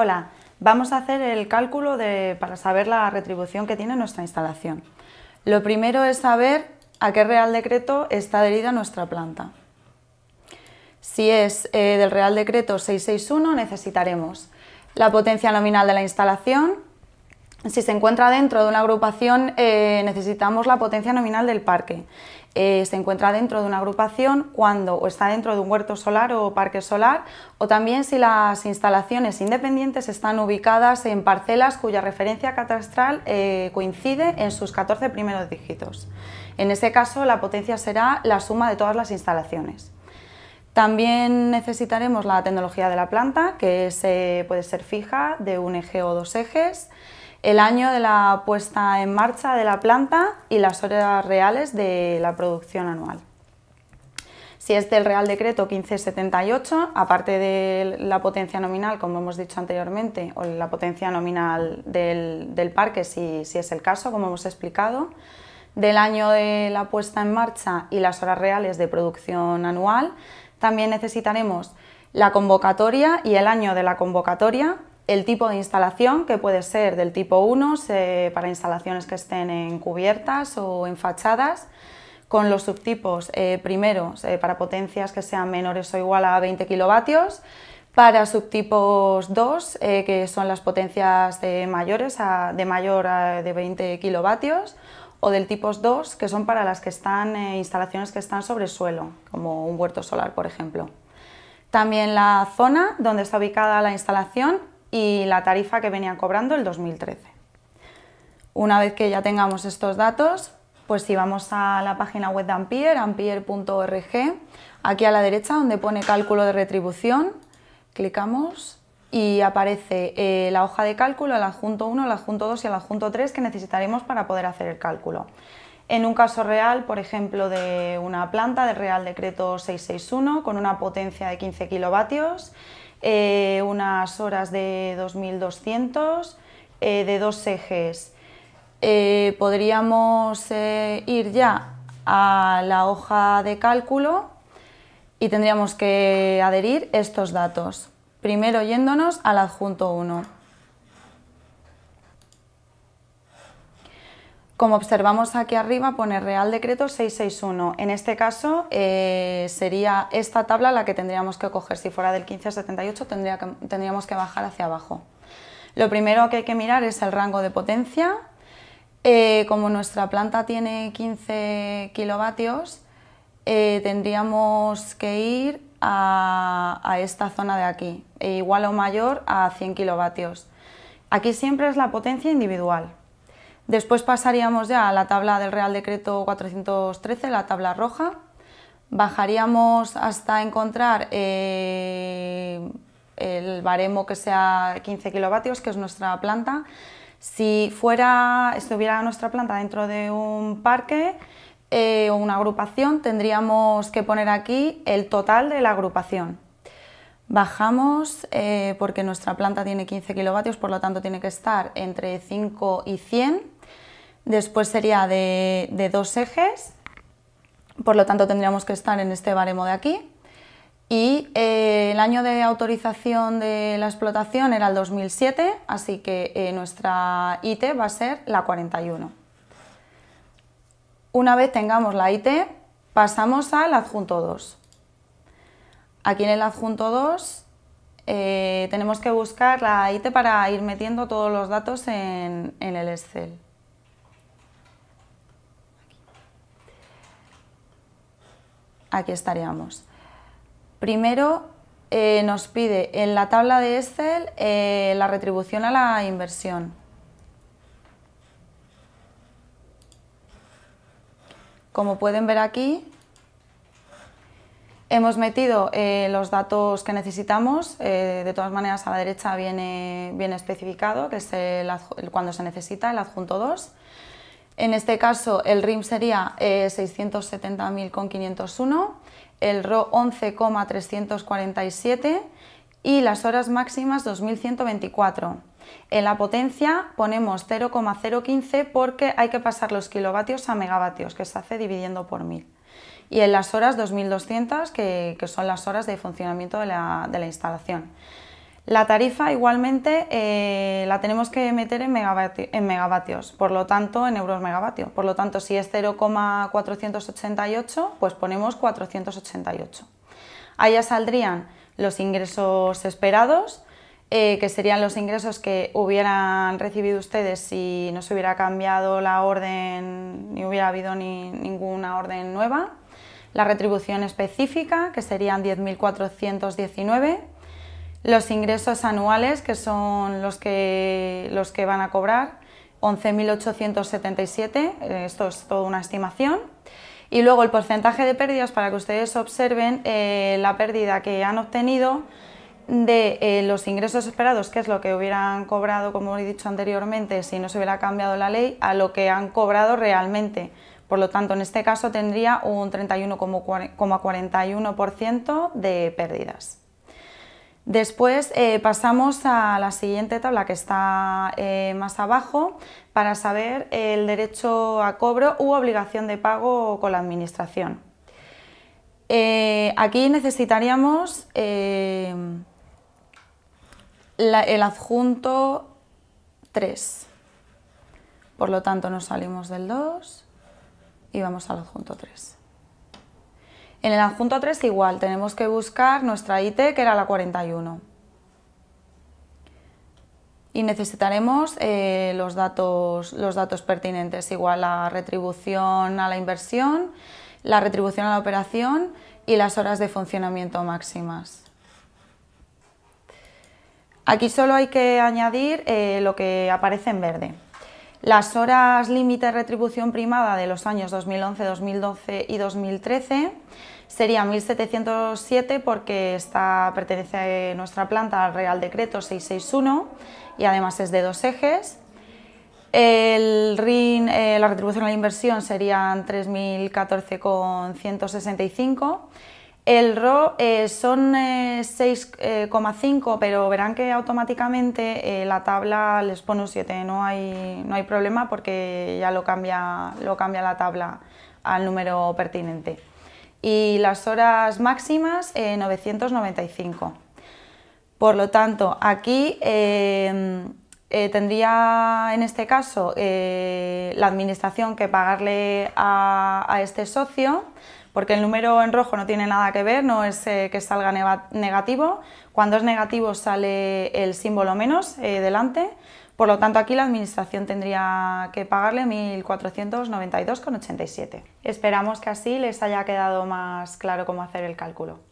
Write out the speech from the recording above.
Hola, vamos a hacer el cálculo para saber la retribución que tiene nuestra instalación. Lo primero es saber a qué Real Decreto está adherida nuestra planta. Si es eh, del Real Decreto 661 necesitaremos la potencia nominal de la instalación. Si se encuentra dentro de una agrupación eh, necesitamos la potencia nominal del parque. Eh, se encuentra dentro de una agrupación cuando está dentro de un huerto solar o parque solar, o también si las instalaciones independientes están ubicadas en parcelas cuya referencia catastral eh, coincide en sus 14 primeros dígitos. En ese caso, la potencia será la suma de todas las instalaciones. También necesitaremos la tecnología de la planta, que se puede ser fija, de un eje o dos ejes el año de la puesta en marcha de la planta y las horas reales de la producción anual. Si es del Real Decreto 1578, aparte de la potencia nominal, como hemos dicho anteriormente, o la potencia nominal del, parque, si, si es el caso, como hemos explicado, del año de la puesta en marcha y las horas reales de producción anual. También necesitaremos la convocatoria y el año de la convocatoria, el tipo de instalación, que puede ser del tipo 1, para instalaciones que estén en cubiertas o en fachadas, con los subtipos eh, primero primeros eh, para potencias que sean menores o igual a 20 kilovatios, para subtipos 2, eh, que son las potencias de mayores de mayor a, de 20 kilovatios, o del tipo 2, que son para las que están instalaciones que están sobre suelo, como un huerto solar, por ejemplo. También la zona donde está ubicada la instalación y la tarifa que venían cobrando el 2013. Una vez que ya tengamos estos datos, pues si vamos a la página web de Ampier, ampier.org, aquí a la derecha donde pone cálculo de retribución, clicamos y aparece eh, la hoja de cálculo, el adjunto 1, el adjunto 2 y el adjunto 3 que necesitaremos para poder hacer el cálculo. En un caso real, por ejemplo, de una planta de Real Decreto 661 con una potencia de 15 kilovatios, eh, unas horas de 2200, eh, de dos ejes. Eh, podríamos ir ya a la hoja de cálculo y tendríamos que adherir estos datos, primero yéndonos al adjunto 1. Como observamos aquí arriba, pone Real Decreto 661. En este caso, eh, sería esta tabla la que tendríamos que coger. Si fuera del 1578 tendríamos que bajar hacia abajo. Lo primero que hay que mirar es el rango de potencia. Eh, como nuestra planta tiene 15 kilovatios, eh, tendríamos que ir a, esta zona de aquí, e igual o mayor a 100 kilovatios. Aquí siempre es la potencia individual. Después pasaríamos ya a la tabla del Real Decreto 413, la tabla roja. Bajaríamos hasta encontrar eh, el baremo que sea 15 kilovatios, que es nuestra planta. Si fuera, estuviera nuestra planta dentro de un parque eh, o una agrupación, tendríamos que poner aquí el total de la agrupación. Bajamos eh, porque nuestra planta tiene 15 kilovatios, por lo tanto tiene que estar entre 5 y 100 Después sería de, dos ejes, por lo tanto tendríamos que estar en este baremo de aquí. Y eh, el año de autorización de la explotación era el 2007, así que eh, nuestra IT va a ser la 41. Una vez tengamos la IT, pasamos al adjunto 2. Aquí en el adjunto 2 eh, tenemos que buscar la IT para ir metiendo todos los datos en el Excel. aquí estaríamos. Primero eh, nos pide en la tabla de Excel eh, la retribución a la inversión. Como pueden ver aquí, Hemos metido eh, los datos que necesitamos, de todas maneras a la derecha viene, viene especificado, que es el, cuando se necesita, el adjunto 2. En este caso, el RIM sería eh, 670.501, el RO 11,347 y las horas máximas 2.124. En la potencia ponemos 0,015 porque hay que pasar los kilovatios a megavatios, que se hace dividiendo por 1000. Y en las horas 2200, que, son las horas de funcionamiento de la instalación. La tarifa igualmente eh, la tenemos que meter en, megavatios, por lo tanto en euros megavatio. Por lo tanto, si es 0,488, pues ponemos 488. Allá saldrían los ingresos esperados, eh, que serían los ingresos que hubieran recibido ustedes si no se hubiera cambiado la orden, ni hubiera habido ninguna orden nueva. La retribución específica, que serían 10.419 los ingresos anuales, que son los que, los que van a cobrar, 11.877, eh, esto es toda una estimación. Y luego el porcentaje de pérdidas para que ustedes observen eh, la pérdida que han obtenido de eh, los ingresos esperados, que es lo que hubieran cobrado, como he dicho anteriormente, si no se hubiera cambiado la ley, a lo que han cobrado realmente. Por lo tanto, en este caso tendría un 31,41% de pérdidas. Después eh, pasamos a la siguiente tabla que está eh, más abajo para saber el derecho a cobro u obligación de pago con la Administración. Eh, aquí necesitaríamos el adjunto 3. Por lo tanto, nos salimos del 2 y vamos al adjunto 3. En el adjunto 3 igual, tenemos que buscar nuestra IT, que era la 41. Y necesitaremos eh, los, datos, los datos pertinentes, igual la retribución a la inversión, la retribución a la operación y las horas de funcionamiento máximas. Aquí solo hay que añadir eh, lo que aparece en verde. Las horas límite de retribución primada de los años 2011, 2012 y 2013 serían 1.707 porque esta, pertenece a nuestra planta al Real Decreto 661 y además es de dos ejes. Eh, la retribución a la inversión serían 3.014,165 el RO eh, son 6,5, eh, eh, pero verán que automáticamente la tabla les pone un 7, no hay, no hay problema porque ya lo cambia, lo cambia la tabla al número pertinente. Y las horas máximas 995. Por lo tanto, aquí tendría en este caso la administración que pagarle a este socio porque el número en rojo no tiene nada que ver, no es eh, que salga negativo. Cuando es negativo sale el símbolo menos eh, delante, por lo tanto aquí la administración tendría que pagarle 1.492,87. Esperamos que así les haya quedado más claro cómo hacer el cálculo.